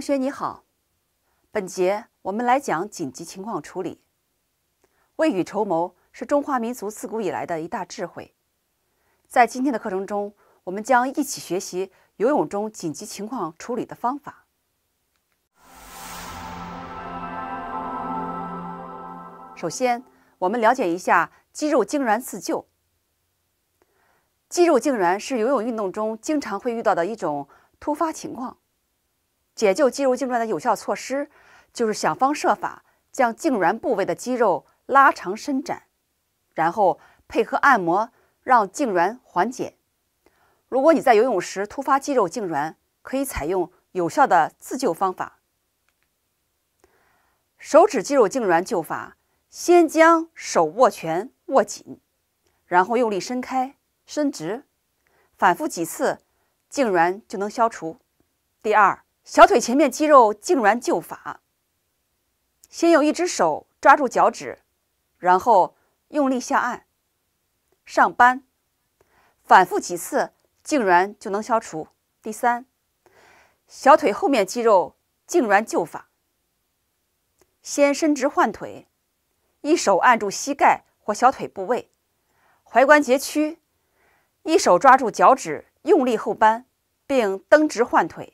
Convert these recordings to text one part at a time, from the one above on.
同学你好，本节我们来讲紧急情况处理。未雨绸缪是中华民族自古以来的一大智慧。在今天的课程中，我们将一起学习游泳中紧急情况处理的方法。首先，我们了解一下肌肉痉挛自救。肌肉痉挛是游泳运动中经常会遇到的一种突发情况。解救肌肉痉挛的有效措施，就是想方设法将痉挛部位的肌肉拉长伸展，然后配合按摩，让痉挛缓解。如果你在游泳时突发肌肉痉挛，可以采用有效的自救方法。手指肌肉痉挛救法：先将手握拳握紧，然后用力伸开伸直，反复几次，痉挛就能消除。第二。小腿前面肌肉痉挛救法：先用一只手抓住脚趾，然后用力下按、上扳，反复几次，痉挛就能消除。第三，小腿后面肌肉痉挛救法：先伸直换腿，一手按住膝盖或小腿部位，踝关节屈，一手抓住脚趾，用力后扳，并蹬直换腿。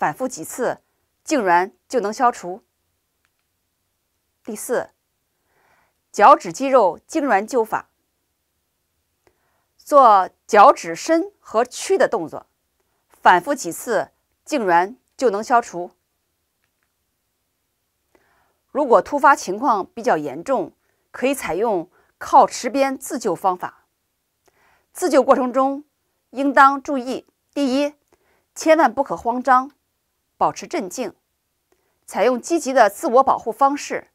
反复几次，竟然就能消除。第四，脚趾肌肉痉挛灸法，做脚趾伸和屈的动作，反复几次，痉挛就能消除。如果突发情况比较严重，可以采用靠池边自救方法。自救过程中，应当注意：第一，千万不可慌张。保持镇静，采用积极的自我保护方式，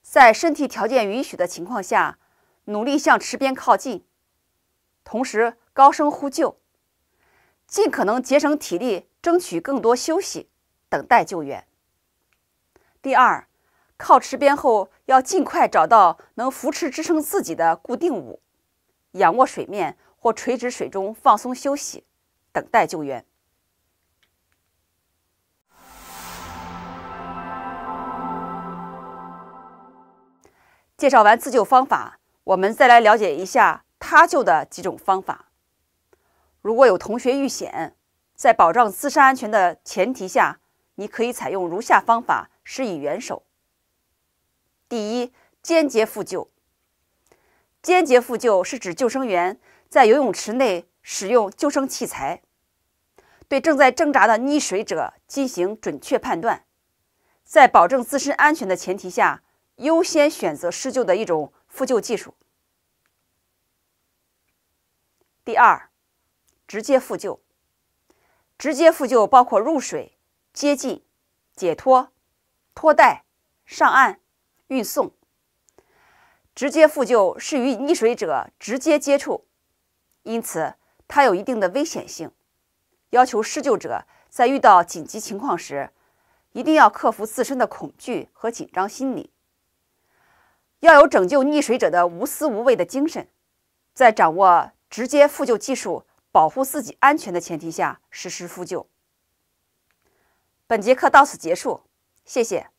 在身体条件允许的情况下，努力向池边靠近，同时高声呼救，尽可能节省体力，争取更多休息，等待救援。第二，靠池边后要尽快找到能扶持支撑自己的固定物，仰卧水面或垂直水中放松休息，等待救援。介绍完自救方法，我们再来了解一下他救的几种方法。如果有同学遇险，在保障自身安全的前提下，你可以采用如下方法施以援手。第一，间接复救。间接复救是指救生员在游泳池内使用救生器材，对正在挣扎的溺水者进行准确判断，在保证自身安全的前提下。优先选择施救的一种复救技术。第二，直接复救。直接复救包括入水、接近、解脱、脱带、上岸、运送。直接复救是与溺水者直接接触，因此它有一定的危险性。要求施救者在遇到紧急情况时，一定要克服自身的恐惧和紧张心理。要有拯救溺水者的无私无畏的精神，在掌握直接复救技术、保护自己安全的前提下实施复救。本节课到此结束，谢谢。